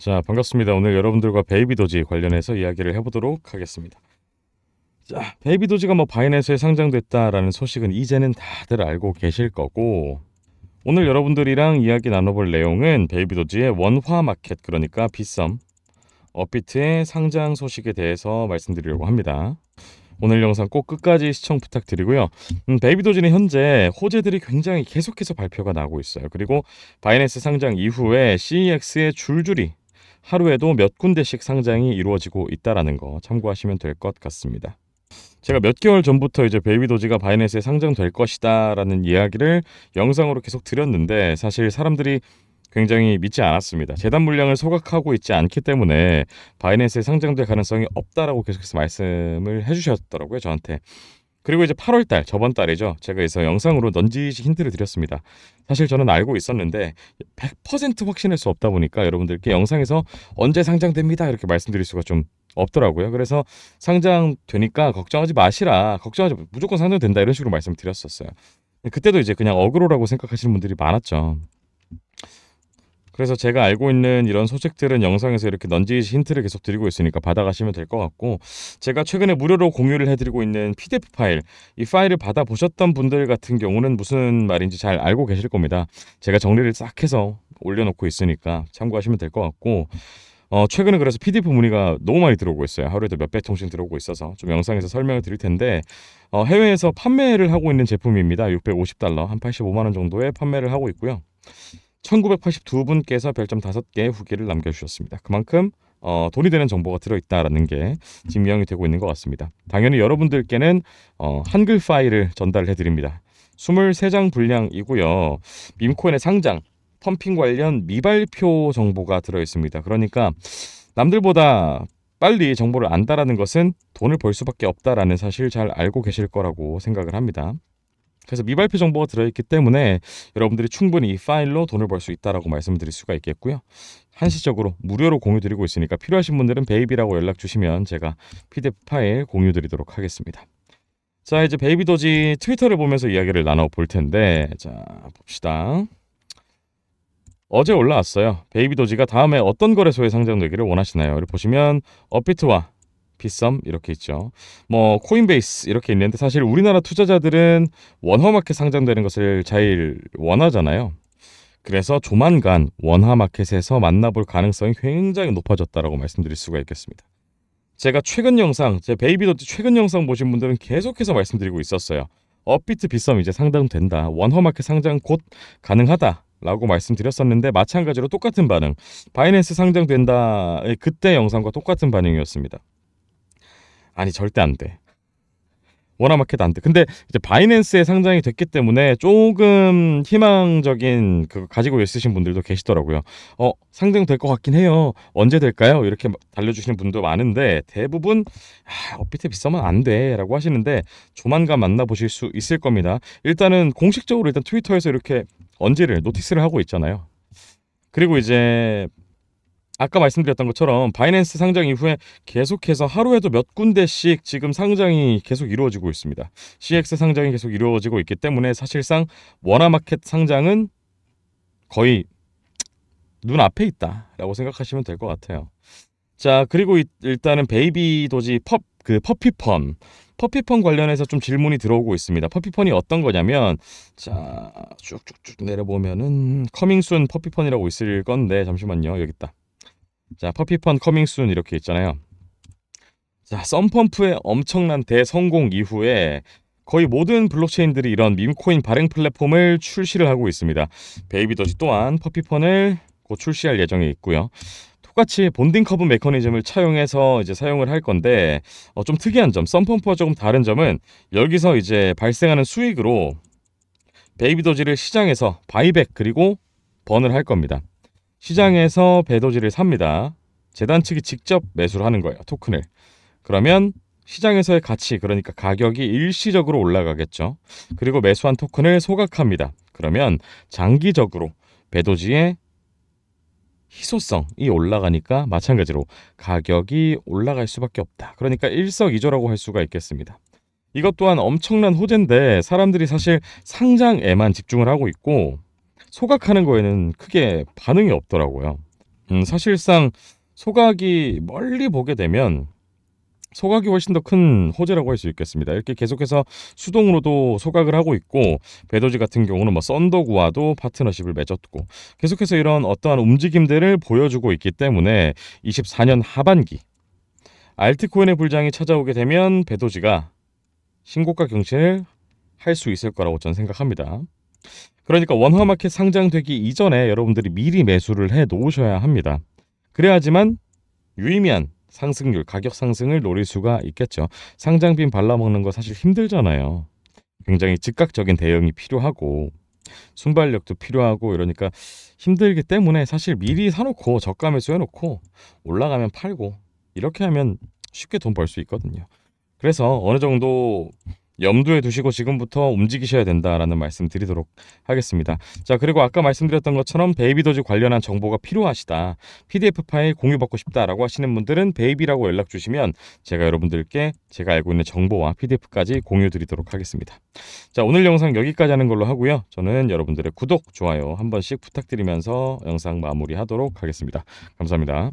자 반갑습니다. 오늘 여러분들과 베이비도지 관련해서 이야기를 해보도록 하겠습니다. 자 베이비도지가 뭐 바이낸스에 상장됐다라는 소식은 이제는 다들 알고 계실 거고 오늘 여러분들이랑 이야기 나눠볼 내용은 베이비도지의 원화마켓 그러니까 비썸 업비트의 상장 소식에 대해서 말씀드리려고 합니다. 오늘 영상 꼭 끝까지 시청 부탁드리고요. 음, 베이비도지는 현재 호재들이 굉장히 계속해서 발표가 나고 있어요. 그리고 바이낸스 상장 이후에 c e x 의 줄줄이 하루에도 몇 군데씩 상장이 이루어지고 있다라는 거 참고하시면 될 것 같습니다. 제가 몇 개월 전부터 이제 베이비도지가 바이낸스에 상장될 것이다라는 이야기를 영상으로 계속 드렸는데 사실 사람들이 굉장히 믿지 않았습니다. 재단 물량을 소각하고 있지 않기 때문에 바이낸스에 상장될 가능성이 없다라고 계속해서 말씀을 해주셨더라고요 저한테. 그리고 이제 8월 달 저번 달이죠. 제가 그서 영상으로 넌지시 힌트를 드렸습니다. 사실 저는 알고 있었는데 100% 확신할 수 없다 보니까 여러분들께 영상에서 언제 상장됩니다 이렇게 말씀드릴 수가 좀 없더라고요. 그래서 상장 되니까 걱정하지 마시라. 걱정하지 무조건 상장된다 이런 식으로 말씀드렸었어요. 그때도 이제 그냥 어그로라고 생각하시는 분들이 많았죠. 그래서 제가 알고 있는 이런 소책들은 영상에서 이렇게 넌지시 힌트를 계속 드리고 있으니까 받아가시면 될 것 같고 제가 최근에 무료로 공유를 해드리고 있는 PDF 파일 이 파일을 받아보셨던 분들 같은 경우는 무슨 말인지 잘 알고 계실 겁니다 제가 정리를 싹 해서 올려놓고 있으니까 참고하시면 될 것 같고 어, 최근에 그래서 PDF 문의가 너무 많이 들어오고 있어요. 하루에도 몇백 통씩 들어오고 있어서 좀 영상에서 설명을 드릴 텐데 어, 해외에서 판매를 하고 있는 제품입니다. 650달러, 한 85만 원 정도에 판매를 하고 있고요. 1982분께서 별점 5개 후기를 남겨주셨습니다. 그만큼 어, 돈이 되는 정보가 들어있다라는 게 증명이 되고 있는 것 같습니다. 당연히 여러분들께는 어, 한글 파일을 전달해 드립니다. 23장 분량이고요. 민코인의 상장, 펌핑 관련 미발표 정보가 들어있습니다. 그러니까 남들보다 빨리 정보를 안다라는 것은 돈을 벌 수밖에 없다라는 사실 잘 알고 계실 거라고 생각을 합니다. 그래서 미발표 정보가 들어있기 때문에 여러분들이 충분히 이 파일로 돈을 벌 수 있다라고 말씀드릴 수가 있겠고요. 한시적으로 무료로 공유드리고 있으니까 필요하신 분들은 베이비라고 연락 주시면 제가 PDF 파일 공유드리도록 하겠습니다. 자 이제 베이비도지 트위터를 보면서 이야기를 나눠볼 텐데 자 봅시다. 어제 올라왔어요. 베이비도지가 다음에 어떤 거래소에 상장되기를 원하시나요? 이렇게 보시면 업비트와 비썸 이렇게 있죠. 뭐 코인베이스 이렇게 있는데 사실 우리나라 투자자들은 원화마켓 상장되는 것을 제일 원하잖아요. 그래서 조만간 원화마켓에서 만나볼 가능성이 굉장히 높아졌다라고 말씀드릴 수가 있겠습니다. 제가 최근 영상, 제 베이비도트 최근 영상 보신 분들은 계속해서 말씀드리고 있었어요. 업비트 비썸 이제 상장된다. 원화마켓 상장 곧 가능하다. 라고 말씀드렸었는데 마찬가지로 똑같은 반응 바이낸스 상장된다 의 그때 영상과 똑같은 반응이었습니다 아니 절대 안 돼. 워라마켓 안 돼. 근데 이제 바이낸스에 상장이 됐기 때문에 조금 희망적인 그거 가지고 있으신 분들도 계시더라고요. 어 상장될 것 같긴 해요. 언제 될까요? 이렇게 달려주시는 분도 많은데 대부분 아, 업비트 비싸면 안 돼라고 하시는데 조만간 만나보실 수 있을 겁니다. 일단은 공식적으로 일단 트위터에서 이렇게 언제를 노티스를 하고 있잖아요. 그리고 이제 아까 말씀드렸던 것처럼 바이낸스 상장 이후에 계속해서 하루에도 몇 군데씩 지금 상장이 계속 이루어지고 있습니다. CX 상장이 계속 이루어지고 있기 때문에 사실상 워화마켓 상장은 거의 눈앞에 있다라고 생각하시면 될 것 같아요. 자 그리고 일단은 베이비 도지 펍 그 퍼피펀 퍼피펀 관련해서 좀 질문이 들어오고 있습니다. 퍼피펀이 어떤 거냐면 자 쭉쭉쭉 내려보면은 커밍순 퍼피펀이라고 있을 건데 잠시만요 여기 있다. 자, 퍼피펀 커밍순 이렇게 있잖아요. 자, 썸펌프의 엄청난 대성공 이후에 거의 모든 블록체인들이 이런 밈코인 발행 플랫폼을 출시를 하고 있습니다. 베이비더지 또한 퍼피펀을 곧 출시할 예정이 있고요. 똑같이 본딩 커브 메커니즘을 차용해서 이제 사용을 할 건데 어, 좀 특이한 점, 썸펌프와 조금 다른 점은 여기서 이제 발생하는 수익으로 베이비더지를 시장에서 바이백 그리고 번을 할 겁니다. 시장에서 배도지를 삽니다. 재단 측이 직접 매수를 하는 거예요. 토큰을. 그러면 시장에서의 가치, 그러니까 가격이 일시적으로 올라가겠죠. 그리고 매수한 토큰을 소각합니다. 그러면 장기적으로 배도지의 희소성이 올라가니까 마찬가지로 가격이 올라갈 수밖에 없다. 그러니까 일석이조라고 할 수가 있겠습니다. 이것 또한 엄청난 호재인데 사람들이 사실 상장에만 집중을 하고 있고 소각하는 거에는 크게 반응이 없더라고요. 음, 사실상 소각이 멀리 보게 되면 소각이 훨씬 더 큰 호재라고 할 수 있겠습니다. 이렇게 계속해서 수동으로도 소각을 하고 있고 배도지 같은 경우는 뭐 썬더구와도 파트너십을 맺었고 계속해서 이런 어떠한 움직임들을 보여주고 있기 때문에 24년 하반기 알트코인의 불장이 찾아오게 되면 배도지가 신고가 경신을 할 수 있을 거라고 저는 생각합니다. 그러니까 원화마켓 상장되기 이전에 여러분들이 미리 매수를 해 놓으셔야 합니다. 그래야지만 유의미한 상승률, 가격 상승을 노릴 수가 있겠죠. 상장빈 발라먹는 거 사실 힘들잖아요. 굉장히 즉각적인 대응이 필요하고 순발력도 필요하고 이러니까 힘들기 때문에 사실 미리 사놓고 저가 매수해놓고 올라가면 팔고 이렇게 하면 쉽게 돈 벌 수 있거든요. 그래서 어느 정도 염두에 두시고 지금부터 움직이셔야 된다라는 말씀 드리도록 하겠습니다. 자 그리고 아까 말씀드렸던 것처럼 베이비도즈 관련한 정보가 필요하시다. PDF 파일 공유받고 싶다라고 하시는 분들은 베이비라고 연락 주시면 제가 여러분들께 제가 알고 있는 정보와 PDF까지 공유 드리도록 하겠습니다. 자 오늘 영상 여기까지 하는 걸로 하고요. 저는 여러분들의 구독, 좋아요 한 번씩 부탁드리면서 영상 마무리하도록 하겠습니다. 감사합니다.